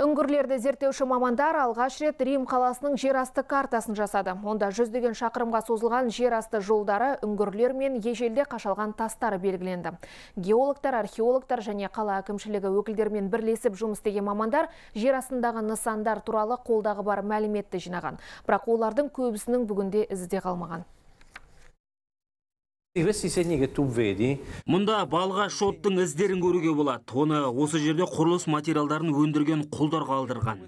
Үңгірлерді зерттеуші мамандар алғаш рет Рим қаласының жерасты картасын жасады. Онда жүздеген шақырымға созылған жерасты жолдары, үңгірлер мен ежелде қашалған тастары белгіленді. Геологтар, археологтар және қала әкімшілігі өкілдермен бірлесіп жұмыс істеген мамандар жерастындағы нысандар туралы қолдағы бар мәліметті жинаған. Бірақ олардың көбісінің бүгінде ізде қалмаған. Мұнда балға шоттың іздерін көруге болады. Оны осы жерде құрылыс материалдарын өндірген құлдар қалдырған.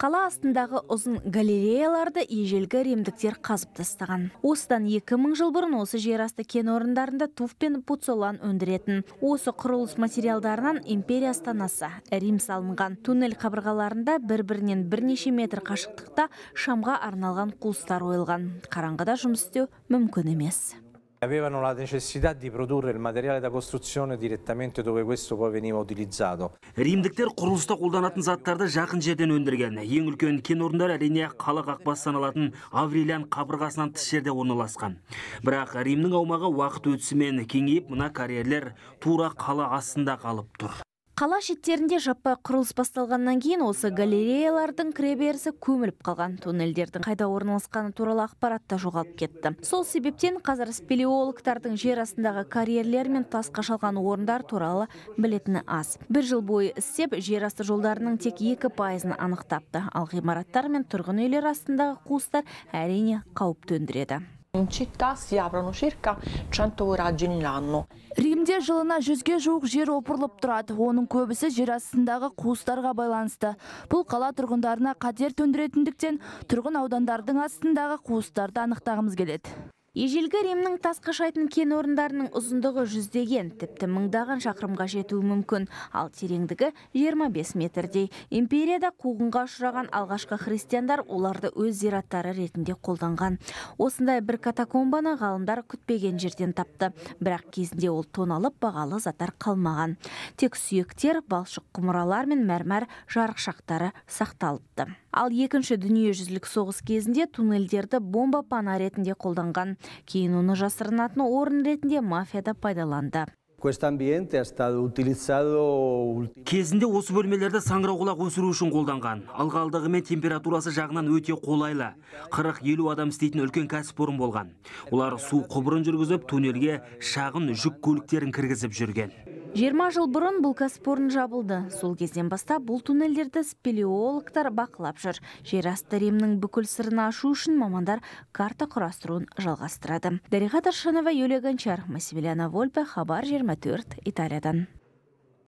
Қала астындағы ұзын галереяларды ежелгі ремдіктер қазып тастаған. Осыдан 2000 жыл бұрын осы жер асты кен орындарында туф пен пуцолан өндіретін. Осы құрылыс материалдарынан империя астанасы Рим салынған. Туннель қабырғаларында бір-бірінен бірнеше метр қашықтықта шамға арналған құлыстар ойылған. Қараңғыда жұмыс істеу мүмкін емес avevano la necessità di produrre il materiale da costruzione direttamente dove questo veniva utilizzato. Римдіктер құрылыста қолданатын заттарды жақын жерден өндірген. Ең үлкен кен орындары әрине қала қақпасы алатын Аврилян қабырғасынан тыс жерде орналасқан. Бірақ Римнің аумағы уақыт өтісімен кеңейіп, мына карьерлер тура қала астында қалып тұр қала шеттерінде жаппай құрылыс басталғаннан кейін осы галереялардың кіреберісі көміліп қалған туннельдердің қайда орналасқаны туралы ақпарат та жоғалып кетті сол себептен қазір спелеологтардың жер астындағы карьерлер мен тасқа орындар туралы білетіні аз бір жыл бойы істеп жер асты жолдарының тек екі пайызын анықтапты ал ғимараттар мен тұрғын үйлер астындағы қуыстар әрине қауіп төндіреді In città si aprono circa 100 voragini l'anno. Римде жылына жүзге жуық жер опырлып тұрады. Оның көбісі жер астындағы қуыстарға байланысты. Бұл қала тұрғындарына қатер төндіретіндіктен тұрғын аудандардың астындағы қуыстарды анықтағымыз келеді ежелгі римнің тас қашайтын кен орындарының ұзындығы жүздеген тіпті мыңдаған шақырымға жетуі мүмкін ал тереңдігі 25 метрдей империяда қуғынға ұшыраған алғашқы христиандар оларды өз зираттары ретінде қолданған осындай бір катакомбаны ғалымдар күтпеген жерден тапты бірақ кезінде ол тоналып бағалы заттар қалмаған тек сүйектер балшық құмыралар мен мәрмәр жарықшақтары сақталыпты ал екінші дүниежүзілік соғыс кезінде туннельдерді бомба пана ретінде қолданған кейін оны жасырынатын орын ретінде мафияда пайдаланды кезінде осы бөлмелерді саңырауқұлақ өсіру үшін қолданған ылғалдығы мен температурасы жағынан өте қолайлы 40 елу адам істейтін үлкен кәсіпорын болған олар су құбырын жүргізіп туннельге шағын жүк көліктерін кіргізіп жүрген 20 жыл бұрын бұл кәсіпорын жабылды. Сол кезден бастап бұл туннелдерді спелеологтар бақылап жүр. Жер асты ремнің бүкіл сырын ашу үшін мамандар карта құрастыруын жалғастырады. Дариға Таршанова, Юлия Гончар, Масимилиана Вольпе, Хабар 24, Италиядан.